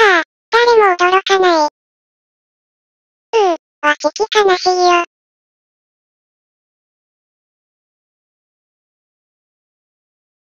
はあ、誰も驚かない。うん、はちち悲しいよ。